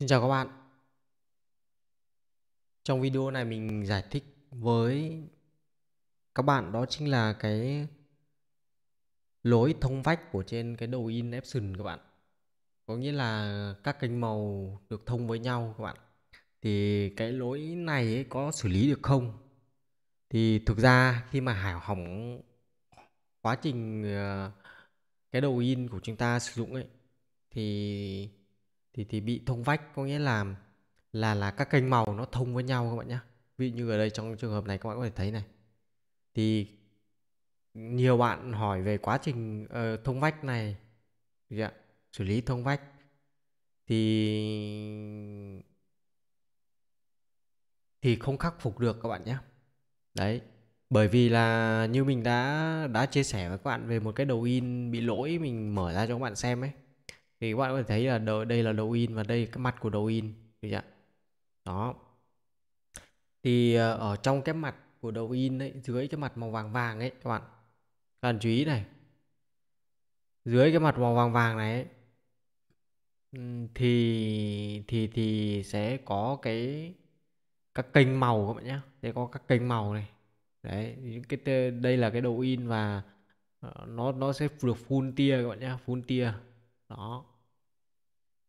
Xin chào các bạn Trong video này mình giải thích với các bạn đó chính là cái lối thông vách của trên cái đầu in Epson các bạn Có nghĩa là các kênh màu được thông với nhau các bạn Thì cái lỗi này ấy có xử lý được không? Thì thực ra khi mà hảo hỏng quá trình ờ, cái đầu in của chúng ta sử dụng ấy thì thì thì bị thông vách có nghĩa là là là các kênh màu nó thông với nhau các bạn nhé ví dụ như ở đây trong trường hợp này các bạn có thể thấy này thì nhiều bạn hỏi về quá trình uh, thông vách này dạ, xử lý thông vách thì thì không khắc phục được các bạn nhé đấy bởi vì là như mình đã đã chia sẻ với các bạn về một cái đầu in bị lỗi mình mở ra cho các bạn xem ấy thì các bạn có thể thấy là đây là đầu in và đây cái mặt của đầu in được chưa đó thì ờ, ở trong cái mặt của đầu in ấy, dưới cái mặt màu vàng vàng ấy các bạn cần chú ý này dưới cái mặt màu vàng vàng này ấy, thì thì thì sẽ có cái các kênh màu các bạn nhé sẽ có các kênh màu này đấy cái đây là cái đầu in và ờ, nó nó sẽ được phun tia các bạn nhé phun tia đó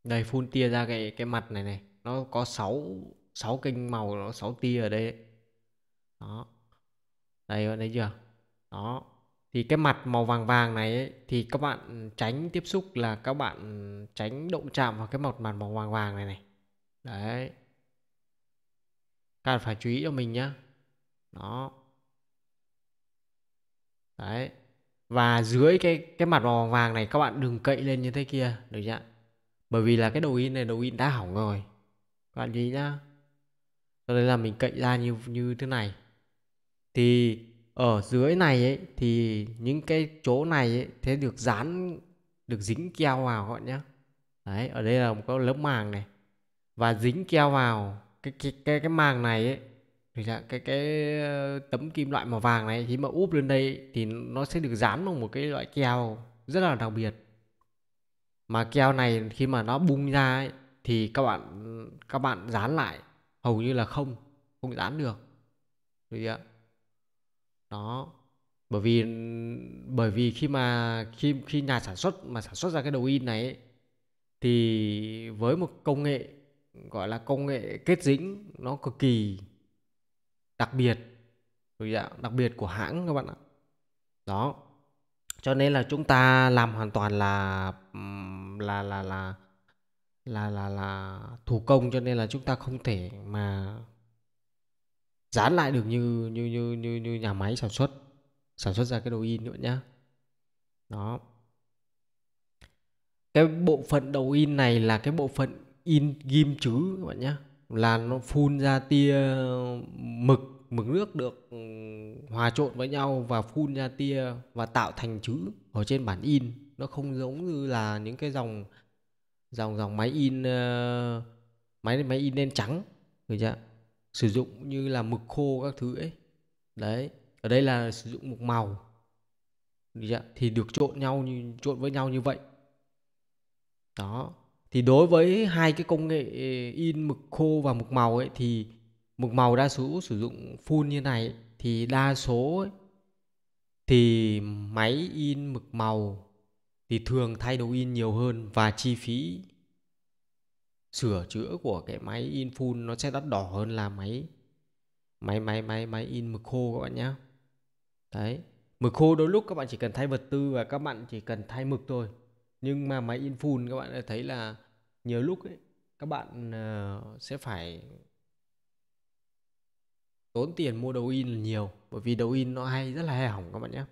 đây phun tia ra cái cái mặt này này nó có 6 6 kênh màu nó 6 tia ở đây đó đây bạn thấy chưa đó thì cái mặt màu vàng vàng này ấy, thì các bạn tránh tiếp xúc là các bạn tránh động chạm vào cái mặt mặt màu vàng vàng này này đấy cần phải chú ý cho mình nhá đó đấy và dưới cái cái mặt màu vàng này các bạn đừng cậy lên như thế kia được chưa bởi vì là cái đầu in này đầu in đã hỏng rồi các bạn chú ý nhá cho nên là mình cậy ra như như thế này thì ở dưới này ấy thì những cái chỗ này ấy thế được dán được dính keo vào các bạn nhé đấy ở đây là một cái lớp màng này và dính keo vào cái cái cái, cái màng này ấy thì là cái cái ờ, tấm kim loại màu vàng này khi mà úp lên đây thì nó sẽ được dán bằng một cái loại keo rất là đặc biệt mà keo này khi mà nó bung ra ấy, thì các bạn các bạn dán lại hầu như là không không dán được được chưa đó bởi vì bởi vì khi mà khi khi nhà sản xuất mà sản xuất ra cái đầu in này ấy, thì với một công nghệ gọi là công nghệ kết dính nó cực kỳ đặc biệt đặc biệt của hãng các bạn ạ đó cho nên là chúng ta làm hoàn toàn là là là là là là, là thủ công cho nên là chúng ta không thể mà dán lại được như như như như như nhà máy sản xuất sản xuất ra cái đầu in nữa nhá đó cái bộ phận đầu in này là cái bộ phận in ghim chữ các bạn nhé là nó phun ra tia mực mực nước được ừ, hòa trộn với nhau và phun ra tia và tạo thành chữ ở trên bản in nó không giống như là những cái dòng dòng dòng máy in uh, máy máy in đen trắng được chưa sử dụng như là mực khô các thứ ấy đấy ở đây là sử dụng mực màu được chưa? thì được trộn nhau như trộn với nhau như vậy đó thì đối với hai cái công nghệ in mực khô và mực màu ấy thì mực màu đa số sử dụng full như này thì đa số thì máy in mực màu thì thường thay đầu in nhiều hơn và chi phí sửa chữa của cái máy in full nó sẽ đắt đỏ hơn là máy máy máy máy máy in mực khô các bạn nhé đấy mực khô đôi lúc các bạn chỉ cần thay vật tư và các bạn chỉ cần thay mực thôi nhưng mà máy in full các bạn thấy là nhiều lúc ấy các bạn uh, sẽ phải tốn tiền mua đầu in là nhiều bởi vì đầu in nó hay rất là hay hỏng các bạn nhé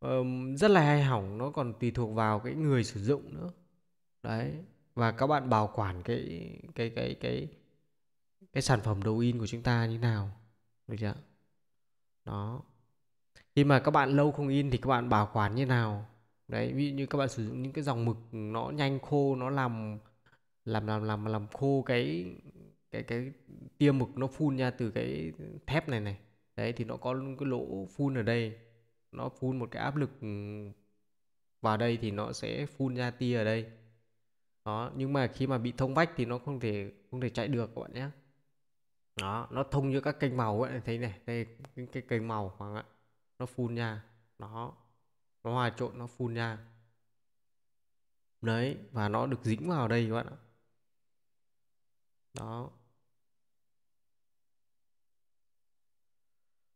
um, rất là hay hỏng nó còn tùy thuộc vào cái người sử dụng nữa đấy và các bạn bảo quản cái cái cái cái cái sản phẩm đầu in của chúng ta như nào được chưa đó khi mà các bạn lâu không in thì các bạn bảo quản như nào đấy ví dụ như các bạn sử dụng những cái dòng mực nó nhanh khô nó làm làm làm làm làm khô cái cái cái tia mực nó phun ra từ cái thép này này đấy thì nó có cái lỗ phun ở đây nó phun một cái áp lực ừ, vào đây thì nó sẽ phun ra tia ở đây đó nhưng mà khi mà bị thông vách thì nó không thể không thể chạy được các bạn nhé đó nó thông như các kênh màu ấy thấy này đây cái, cái kênh màu hoàng ạ nó phun ra nó nó hòa trộn nó phun ra đấy và nó được dính vào đây các bạn ạ đó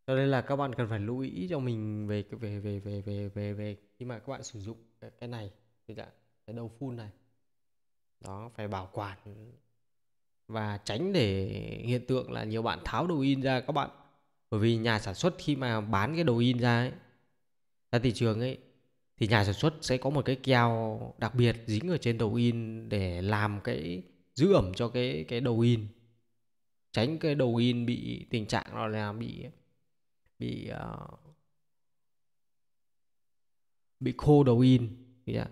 cho nên là các bạn cần phải lưu ý cho mình về về về về về về về khi mà các bạn sử dụng cái này cái đầu phun này đó phải bảo quản và tránh để hiện tượng là nhiều bạn tháo đầu in ra các bạn bởi vì nhà sản xuất khi mà bán cái đầu in ra ấy ra thị trường ấy thì nhà sản xuất sẽ có một cái keo đặc biệt dính ở trên đầu in để làm cái giữ ẩm cho cái cái đầu in tránh cái đầu in bị tình trạng nó là bị bị uh, bị khô đầu in yeah.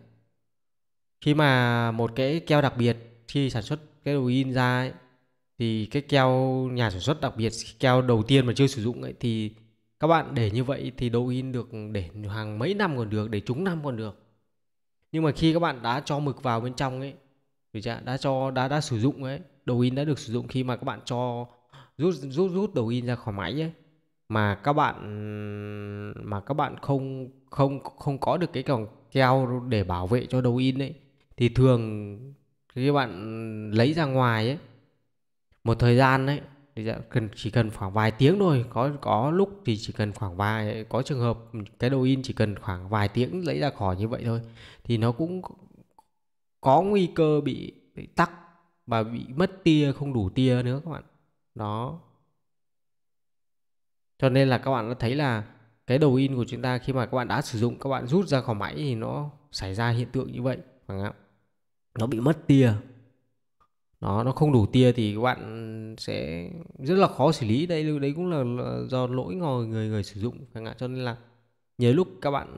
khi mà một cái keo đặc biệt khi sản xuất cái đầu in ra ấy, thì cái keo nhà sản xuất đặc biệt keo đầu tiên mà chưa sử dụng ấy thì các bạn để như vậy thì đầu in được để hàng mấy năm còn được để chúng năm còn được nhưng mà khi các bạn đã cho mực vào bên trong ấy chưa? đã cho đã đã sử dụng ấy đầu in đã được sử dụng khi mà các bạn cho rút rút rút đầu in ra khỏi máy ấy mà các bạn mà các bạn không không không có được cái còng keo để bảo vệ cho đầu in ấy thì thường khi bạn lấy ra ngoài ấy một thời gian ấy thì cần chỉ cần khoảng vài tiếng thôi có có lúc thì chỉ cần khoảng vài có trường hợp cái đầu in chỉ cần khoảng vài tiếng lấy ra khỏi như vậy thôi thì nó cũng có nguy cơ bị, bị tắc và bị mất tia không đủ tia nữa các bạn đó cho nên là các bạn đã thấy là cái đầu in của chúng ta khi mà các bạn đã sử dụng các bạn rút ra khỏi máy thì nó xảy ra hiện tượng như vậy nó bị mất tia nó nó không đủ tia thì các bạn sẽ rất là khó xử lý đây đấy cũng là, do lỗi ngồi người người sử dụng chẳng hạn cho nên là nhớ lúc các bạn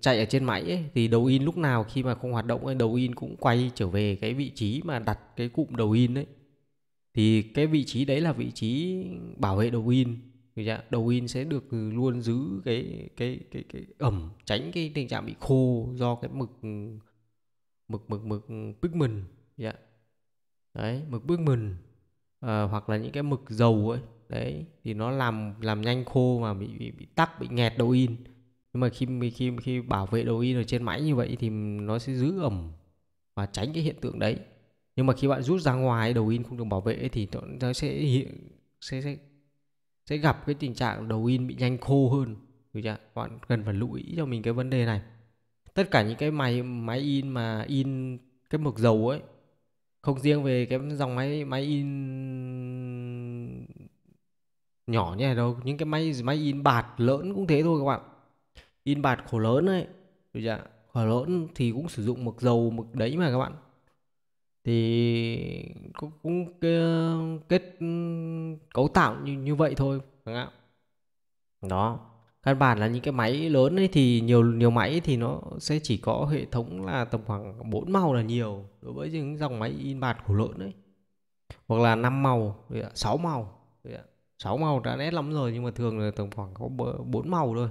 chạy ở trên máy ấy, thì đầu in lúc nào khi mà không hoạt động ấy, đầu in cũng quay trở về cái vị trí mà đặt cái cụm đầu in đấy thì cái vị trí đấy là vị trí bảo vệ đầu in chưa? Dạ, đầu in sẽ được ừ, luôn giữ cái cái cái cái ẩm tránh cái tình trạng bị khô do cái mực ừ, mực mực mực pigment dạ đấy mực pigment à, hoặc là những cái mực dầu ấy đấy thì nó làm làm nhanh khô mà bị bị, bị tắc bị nghẹt đầu in nhưng mà khi khi khi bảo vệ đầu in ở trên máy như vậy thì nó sẽ giữ ẩm và tránh cái hiện tượng đấy nhưng mà khi bạn rút ra ngoài đầu in không được bảo vệ thì nó sẽ hiện sẽ, sẽ sẽ gặp cái tình trạng đầu in bị nhanh khô hơn được chưa? bạn cần phải lưu ý cho mình cái vấn đề này tất cả những cái máy máy in mà in cái mực dầu ấy không riêng về cái dòng máy máy in nhỏ như này đâu những cái máy máy in bạt lớn cũng thế thôi các bạn in bạt khổ lớn ấy được chưa khổ lớn thì cũng sử dụng mực dầu mực đấy mà các bạn thì cũng, cũng ờ, kết cấu tạo như như vậy thôi các ạ đó căn bản là những cái máy lớn ấy thì nhiều nhiều máy thì nó sẽ chỉ có hệ thống là tầm khoảng 4 màu là nhiều đối với những dòng máy in bạt khổ lớn ấy hoặc là 5 màu 6 màu 6 màu đã nét lắm rồi nhưng mà thường là tầm khoảng có 4 màu thôi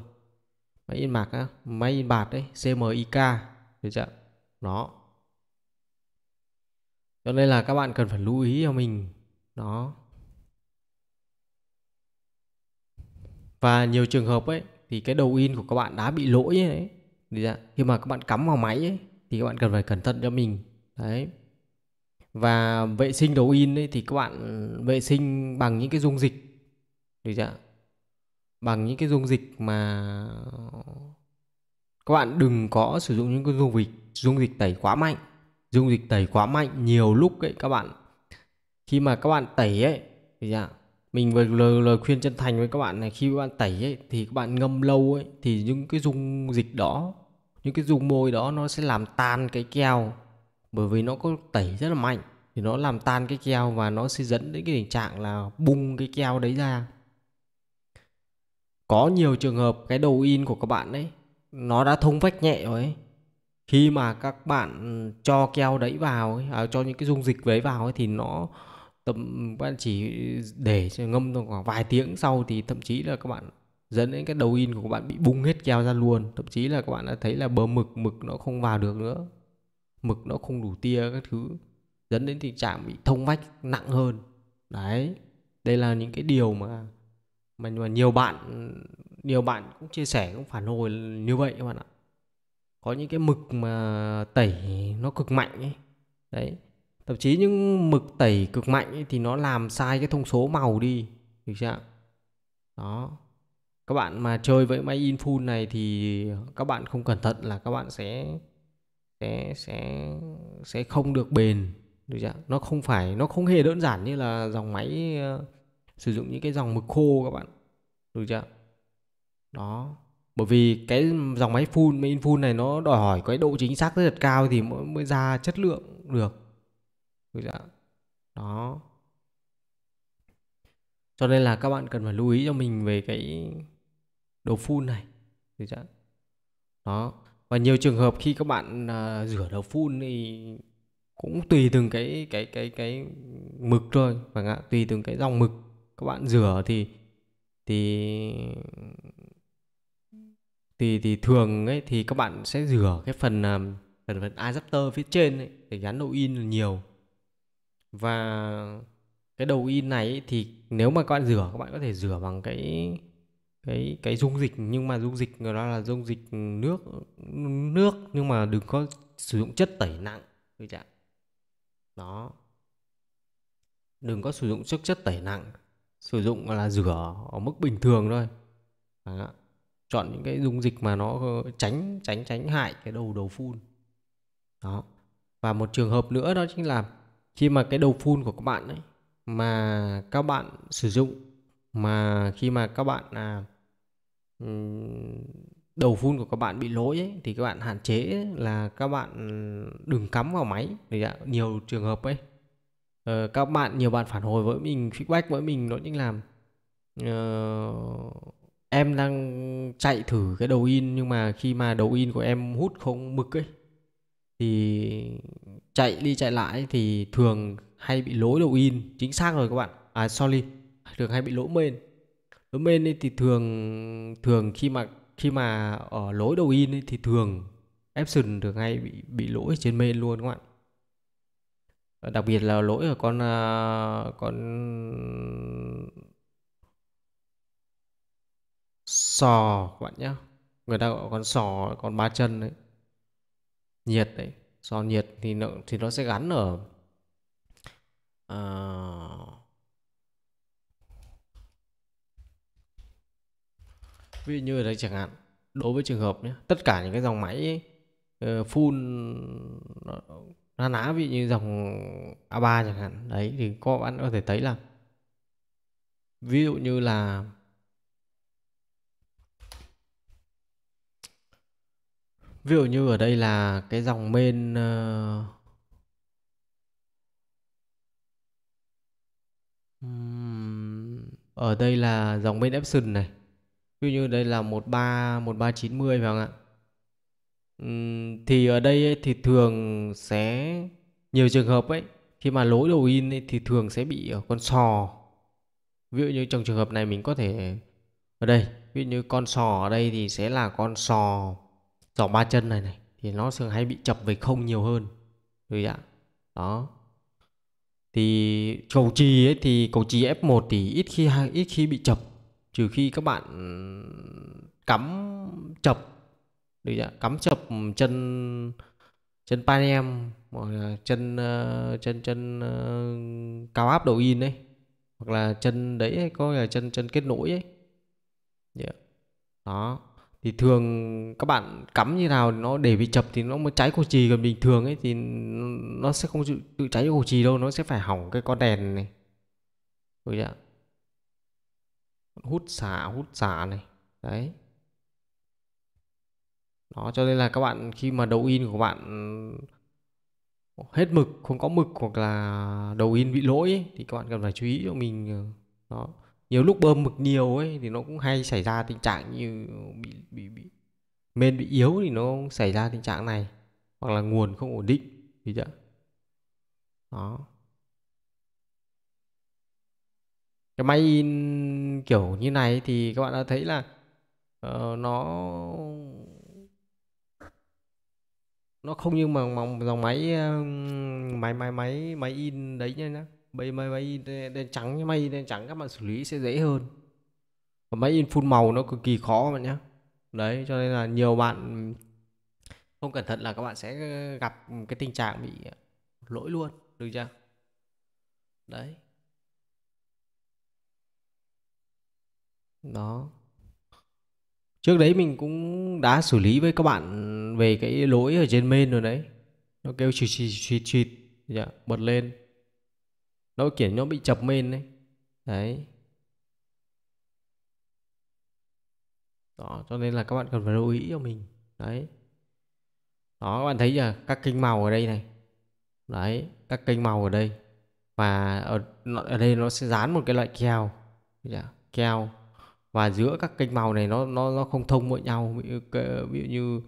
máy in mạc, á máy in bạt đấy CMYK được chưa nó cho nên là các bạn cần phải lưu ý cho mình đó và nhiều trường hợp ấy thì cái đầu in của các bạn đã bị lỗi ấy đấy. Dạ, khi mà các bạn cắm vào máy ấy, thì các bạn cần phải cẩn thận cho mình đấy và vệ sinh đầu in ấy, thì các bạn vệ sinh bằng những cái dung dịch được chưa bằng những cái dung dịch mà các bạn đừng có sử dụng những cái dung dịch dung dịch tẩy quá mạnh dung dịch tẩy quá mạnh nhiều lúc ấy các bạn khi mà các bạn tẩy ấy thì dạ, mình vừa lời, lời khuyên chân thành với các bạn này khi các bạn tẩy ấy thì các bạn ngâm lâu ấy thì những cái dung dịch đó những cái dung môi đó nó sẽ làm tan cái keo bởi vì nó có tẩy rất là mạnh thì nó làm tan cái keo và nó sẽ dẫn đến cái tình trạng là bung cái keo đấy ra có nhiều trường hợp cái đầu in của các bạn đấy nó đã thông vách nhẹ rồi ấy khi mà các bạn ừ, cho keo đấy vào ấy, à, cho những cái dung dịch đấy vào ấy, thì nó tầm bạn chỉ để ngâm trong khoảng vài tiếng sau thì thậm chí là các bạn dẫn đến cái đầu in của các bạn bị bung hết keo ra luôn thậm chí là các bạn đã thấy là bờ mực mực nó không vào được nữa mực nó không đủ tia các thứ dẫn đến tình trạng bị thông vách nặng hơn đấy đây là những cái điều mà mà, mà nhiều bạn nhiều bạn cũng chia sẻ cũng phản hồi như vậy các bạn ạ có những cái mực mà tẩy nó cực mạnh ấy đấy thậm chí những mực tẩy cực mạnh ấy, thì nó làm sai cái thông số màu đi được chưa đó các bạn mà chơi với máy in full này thì các bạn không cẩn thận là các bạn sẽ sẽ sẽ sẽ không được bền được chưa nó không phải nó không hề đơn giản như là dòng máy uh, sử dụng những cái dòng mực khô các bạn được chưa đó bởi vì cái dòng máy full in full này nó đòi hỏi cái độ chính xác rất là cao thì mới, mới ra chất lượng được đó cho nên là các bạn cần phải lưu ý cho mình về cái đầu full này đó và nhiều trường hợp khi các bạn uh, rửa đầu phun thì cũng tùy từng cái cái cái cái mực thôi phải ạ tùy từng cái dòng mực các bạn rửa thì thì thì thì thường ấy thì các bạn sẽ rửa cái phần à, phần phần adapter phía trên ấy, để gắn đầu in nhiều và cái đầu in này ấy, thì nếu mà các bạn rửa các bạn có thể rửa bằng cái cái cái dung dịch nhưng mà dung dịch đó là dung dịch nước nước nhưng mà đừng có sử dụng chất tẩy nặng như chưa đó đừng có sử dụng chất chất tẩy nặng sử dụng là rửa ở mức bình thường thôi đó chọn những cái dung dịch mà nó ờ, tránh tránh tránh hại cái đầu đầu phun đó và một trường hợp nữa đó chính là khi mà cái đầu phun của các bạn ấy mà các bạn sử dụng mà khi mà các bạn à, đầu phun của các bạn bị lỗi ấy, thì các bạn hạn chế là các bạn đừng cắm vào máy thì nhiều trường hợp ấy ờ, các bạn nhiều bạn phản hồi với mình feedback với mình nói chính là uh, em đang chạy thử cái đầu in nhưng mà khi mà đầu in của em hút không mực ấy thì chạy đi chạy lại thì thường hay bị lỗi đầu in chính xác rồi các bạn à sorry thường hay bị lỗi mên lỗi mên ấy thì thường thường khi mà khi mà ở lỗi đầu in ấy thì thường Epson thường hay bị bị lỗi trên mên luôn các bạn đặc biệt là lỗi ở con à, con sò các bạn nhé người ta gọi con sò con ba chân đấy nhiệt đấy sò nhiệt thì nó thì nó sẽ gắn ở à, ví dụ như ở đây chẳng hạn đối với trường hợp nhé tất cả những cái dòng máy ấy, ờ, uh, full na ná ví dụ như dòng A3 chẳng hạn đấy thì các bạn có thể thấy là ví dụ như là ví dụ như ở đây là cái dòng main uh, ở đây là dòng main option này ví dụ như đây là một ba một ba chín mươi phải không ạ uhm, thì ở đây ấy, thì thường sẽ nhiều trường hợp ấy khi mà lỗi đầu in ấy, thì thường sẽ bị ở con sò ví dụ như trong trường hợp này mình có thể ở đây ví dụ như con sò ở đây thì sẽ là con sò dọc ba chân này này thì nó thường hay bị chập về không nhiều hơn quý ạ đó thì cầu trì ấy thì cầu trì F1 thì ít khi ít khi bị chập trừ khi các bạn cắm chập được chưa? cắm chập chân chân panem hoặc là chân ờ, chân chân ờ, cao áp đầu in đấy hoặc là chân đấy có là chân chân kết nối ấy yeah. Dạ. đó thì thường các bạn cắm như nào nó để bị chập thì nó mới cháy cầu trì còn bình thường ấy thì nó sẽ không tự cháy cầu trì đâu nó sẽ phải hỏng cái con đèn này rồi ạ hút xả hút xả này đấy đó cho nên là các bạn khi mà đầu in của bạn hết mực không có mực hoặc là đầu in bị lỗi ấy, thì các bạn cần phải chú ý cho mình ờ, đó nhiều lúc bơm mực nhiều ấy thì nó cũng hay xảy ra tình trạng như bị bị bị men bị yếu thì nó xảy ra tình trạng này hoặc là nguồn không ổn định thì chưa đó cái máy in kiểu như này thì các bạn đã thấy là uh, nó nó không như mà, mà dòng máy máy máy máy máy in đấy nhá bay máy máy đen trắng máy đen trắng các bạn xử lý sẽ dễ hơn và máy in full màu nó cực kỳ khó các bạn nhé đấy cho nên là nhiều bạn không cẩn thận là các bạn sẽ gặp cái tình trạng bị lỗi luôn được chưa đấy đó trước đấy mình cũng đã xử lý với các bạn về cái lỗi ở trên main rồi đấy nó kêu chịt chịt chịt chịt dạ, bật lên nó kiểu nó bị chập mên đấy đấy đó cho nên là các bạn cần phải lưu ý cho mình đấy đó các bạn thấy chưa? các kênh màu ở đây này đấy các kênh màu ở đây và ở ở đây nó sẽ dán một cái loại keo keo và giữa các kênh màu này nó nó nó không thông với nhau ví dụ như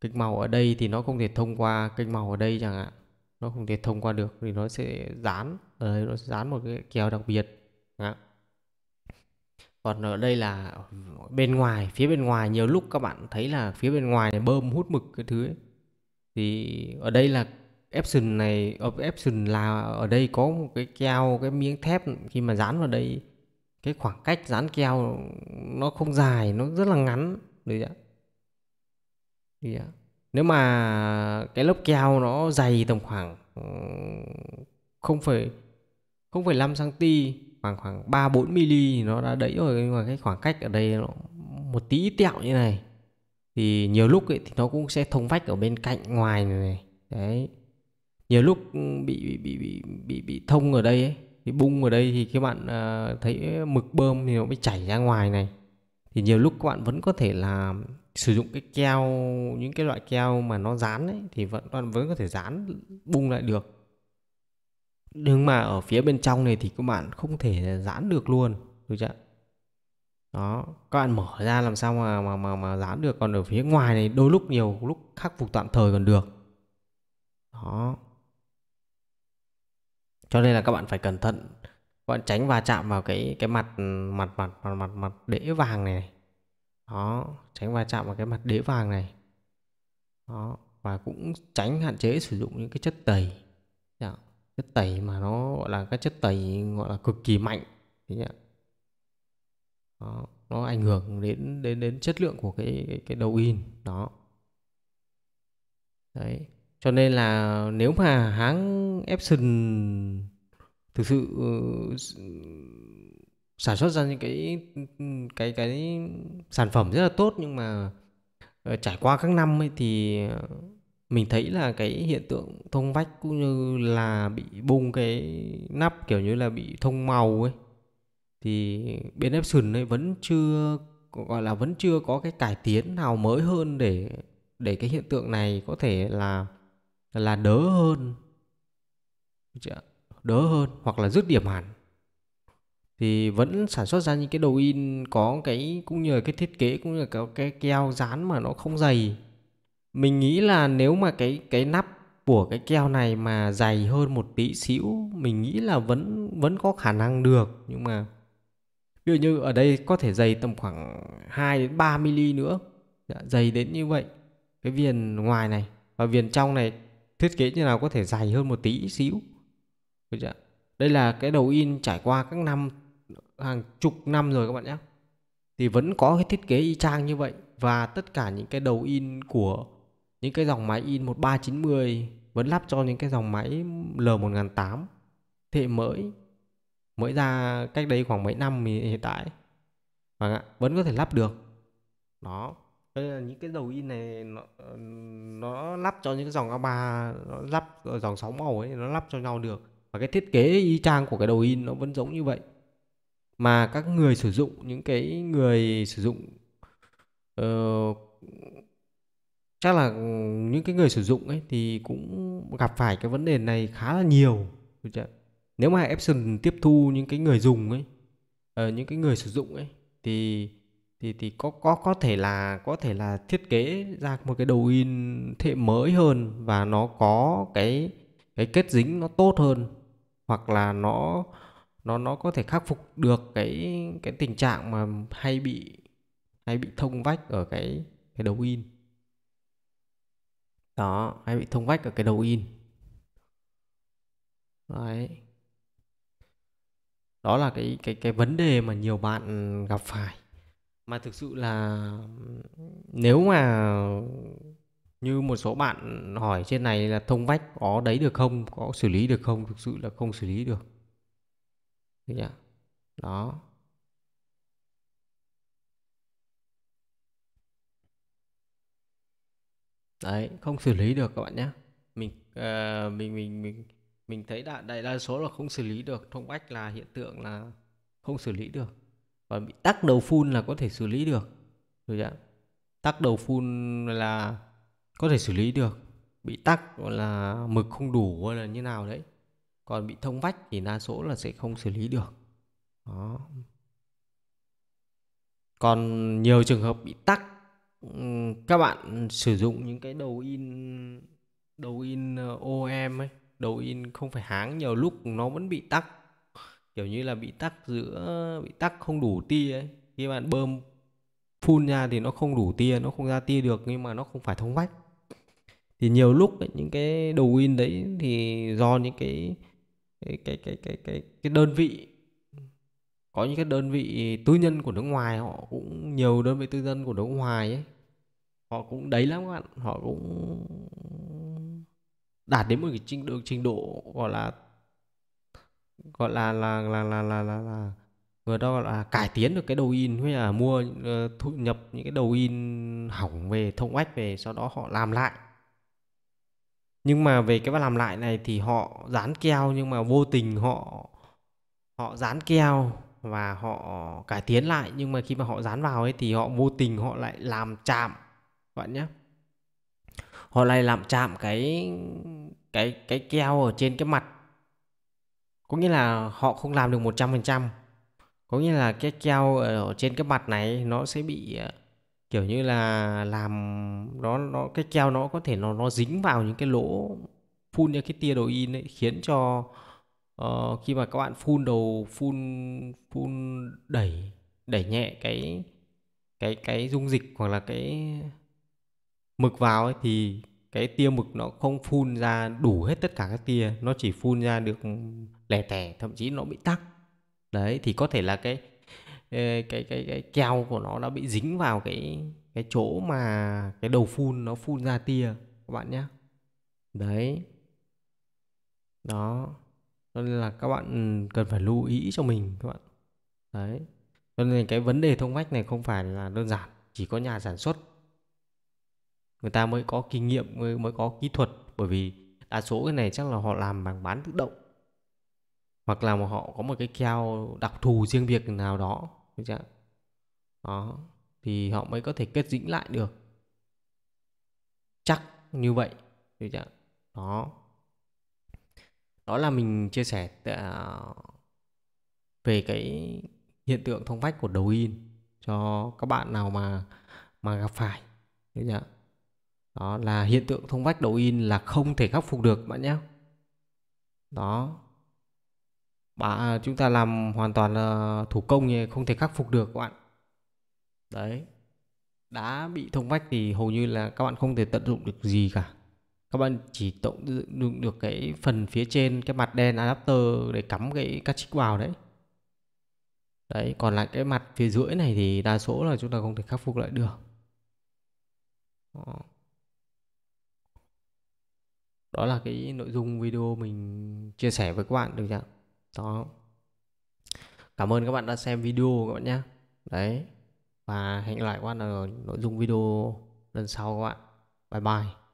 kênh màu ở đây thì nó không thể thông qua kênh màu ở đây chẳng hạn nó không thể thông qua được thì nó sẽ dán ở ờ, đây nó sẽ dán một cái keo đặc biệt Đó. còn ở đây là bên ngoài phía bên ngoài nhiều lúc các bạn thấy là phía bên ngoài này bơm hút mực cái thứ ấy. thì ở đây là option này option ờ, là ở đây có một cái keo cái miếng thép khi mà dán vào đây cái khoảng cách dán keo nó không dài nó rất là ngắn đấy ạ đấy ạ nếu mà cái lớp keo nó dày tầm khoảng ờ, không phải không phải 5 cm khoảng khoảng ba bốn mm thì nó đã đẩy rồi nhưng mà cái khoảng cách ở đây nó một tí tẹo như này thì nhiều lúc ấy, thì nó cũng sẽ thông vách ở bên cạnh ngoài này, này. đấy nhiều lúc ừ, bị bị bị bị bị, bị thông ở đây ấy, bị bung ở đây thì các bạn uh, thấy mực bơm thì nó mới chảy ra ngoài này thì nhiều lúc các bạn vẫn có thể là sử dụng cái keo những cái loại keo mà nó dán ấy thì vẫn bạn vẫn có thể dán bung lại được nhưng mà ở phía bên trong này thì các bạn không thể dán được luôn được chưa đó các bạn mở ra làm sao mà mà mà mà dán được còn ở phía ngoài này đôi lúc nhiều lúc khắc phục tạm thời còn được đó cho nên là các bạn phải cẩn thận các bạn tránh va chạm vào cái cái mặt mặt mặt mặt mặt, mặt đĩa vàng này đó tránh va chạm vào cái mặt đế vàng này đó và cũng tránh hạn chế sử dụng những cái chất tẩy đó. Dạ, chất tẩy mà nó gọi là các chất tẩy gọi là cực kỳ mạnh thế đó. nó ảnh hưởng đến đến đến chất lượng của cái cái, cái đầu in đó đấy cho nên là nếu mà hãng Epson thực sự ừ, sản xuất ra những cái cái cái sản phẩm rất là tốt nhưng mà ờ, trải qua các năm ấy thì ờ, mình thấy là cái hiện tượng thông vách cũng như là bị bung cái nắp kiểu như là bị thông màu ấy thì bên Epson ấy vẫn chưa gọi là vẫn chưa có cái cải tiến nào mới hơn để để cái hiện tượng này có thể là là đỡ hơn đỡ hơn hoặc là dứt điểm hẳn thì vẫn sản xuất ra những cái đầu in có cái cũng như là cái thiết kế cũng như là cái, cái keo dán mà nó không dày mình nghĩ là nếu mà cái cái nắp của cái keo này mà dày hơn một tí xíu mình nghĩ là vẫn vẫn có khả năng được nhưng mà ví dụ như ở đây có thể dày tầm khoảng 2 đến 3 mm nữa dạ, dày đến như vậy cái viền ngoài này và viền trong này thiết kế như nào có thể dày hơn một tí xíu dạ, đây là cái đầu in trải qua các năm hàng chục năm rồi các bạn nhé thì vẫn có cái thiết kế y chang như vậy và tất cả những cái đầu in của những cái dòng máy in 1390 vẫn lắp cho những cái dòng máy L1008 thế mới mới ra cách đây khoảng mấy năm hiện tại vâng vẫn có thể lắp được đó đây là những cái đầu in này nó, nó lắp cho những cái dòng A3 nó lắp dòng 6 màu ấy nó lắp cho nhau được và cái thiết kế y chang của cái đầu in nó vẫn giống như vậy mà các người sử dụng những cái người sử dụng uh, chắc là những cái người sử dụng ấy thì cũng gặp phải cái vấn đề này khá là nhiều nếu mà Epson tiếp thu những cái người dùng ấy uh, những cái người sử dụng ấy thì thì thì có có có thể là có thể là thiết kế ra một cái đầu in thế mới hơn và nó có cái cái kết dính nó tốt hơn hoặc là nó nó nó có thể khắc phục được cái cái tình trạng mà hay bị hay bị thông vách ở cái cái đầu in đó hay bị thông vách ở cái đầu in đấy đó là cái cái cái vấn đề mà nhiều bạn gặp phải mà thực sự là nếu mà như một số bạn hỏi trên này là thông vách có đấy được không có xử lý được không thực sự là không xử lý được được chưa đó đấy không xử lý được các bạn nhé mình uh, mình mình mình mình thấy đại đại đa số là không xử lý được thông bách là hiện tượng là không xử lý được và bị tắc đầu phun là có thể xử lý được được chưa tắc đầu phun là có thể xử lý được bị tắc gọi là mực không đủ hay là như nào đấy còn bị thông vách thì đa số là sẽ không xử lý được đó còn nhiều trường hợp bị tắc các bạn sử dụng những cái đầu in đầu in ờ, OEM ấy đầu in không phải háng nhiều lúc nó vẫn bị tắc kiểu như là bị tắc giữa bị tắc không đủ tia ấy khi bạn bơm phun ra thì nó không đủ tia nó không ra tia được nhưng mà nó không phải thông vách thì nhiều lúc ấy, những cái đầu in đấy thì do những cái cái cái cái cái cái đơn vị có những cái đơn vị tư nhân của nước ngoài họ cũng nhiều đơn vị tư nhân của nước ngoài ấy họ cũng đấy lắm các bạn họ cũng đạt đến một cái trình độ trình độ gọi là gọi là là là là là là, là người đó là cải tiến được cái đầu in hay là mua ờ, thu nhập những cái đầu in hỏng về thông ách về sau đó họ làm lại nhưng mà về cái làm lại này thì họ dán keo nhưng mà vô tình họ họ dán keo và họ cải tiến lại nhưng mà khi mà họ dán vào ấy thì họ vô tình họ lại làm chạm bạn nhé họ lại làm chạm cái cái cái keo ở trên cái mặt có nghĩa là họ không làm được một trăm phần trăm có nghĩa là cái keo ở trên cái mặt này nó sẽ bị ờ, kiểu như là làm nó nó cái keo nó có thể nó nó dính vào những cái lỗ phun như cái tia đầu in ấy khiến cho uh, khi mà các bạn phun đầu phun phun đẩy đẩy nhẹ cái cái cái dung dịch hoặc là cái mực vào ấy thì cái tia mực nó không phun ra đủ hết tất cả các tia nó chỉ phun ra được lẻ tẻ thậm chí nó bị tắc đấy thì có thể là cái cái cái cái keo của nó đã bị dính vào cái cái chỗ mà cái đầu phun nó phun ra tia các bạn nhé đấy đó cho nên là các bạn cần phải lưu ý cho mình các bạn đấy cho nên cái vấn đề thông vách này không phải là đơn giản chỉ có nhà sản xuất người ta mới có kinh nghiệm mới, mới có kỹ thuật bởi vì đa số cái này chắc là họ làm bằng bán tự động hoặc là mà họ có một cái keo đặc thù riêng biệt nào đó chẳng đó thì họ mới có thể kết dính lại được chắc như vậy được chưa đó đó là mình chia sẻ ờ, về cái hiện tượng thông vách của đầu in cho các bạn nào mà mà gặp phải được chưa đó là hiện tượng thông vách đầu in là không thể khắc phục được bạn nhé đó bà chúng ta làm hoàn toàn là thủ công thì không thể khắc phục được các bạn đấy đá bị thông vách thì hầu như là các bạn không thể tận dụng được gì cả các bạn chỉ tận dụng được, cái phần phía trên cái mặt đen adapter để cắm cái cắt chích vào đấy đấy còn lại cái mặt phía dưới này thì đa số là chúng ta không thể khắc phục lại được đó là cái nội dung video mình chia sẻ với các bạn được chưa đó cảm ơn các bạn đã xem video các bạn nhé đấy và hẹn lại ở nội dung video lần sau các bạn bye bye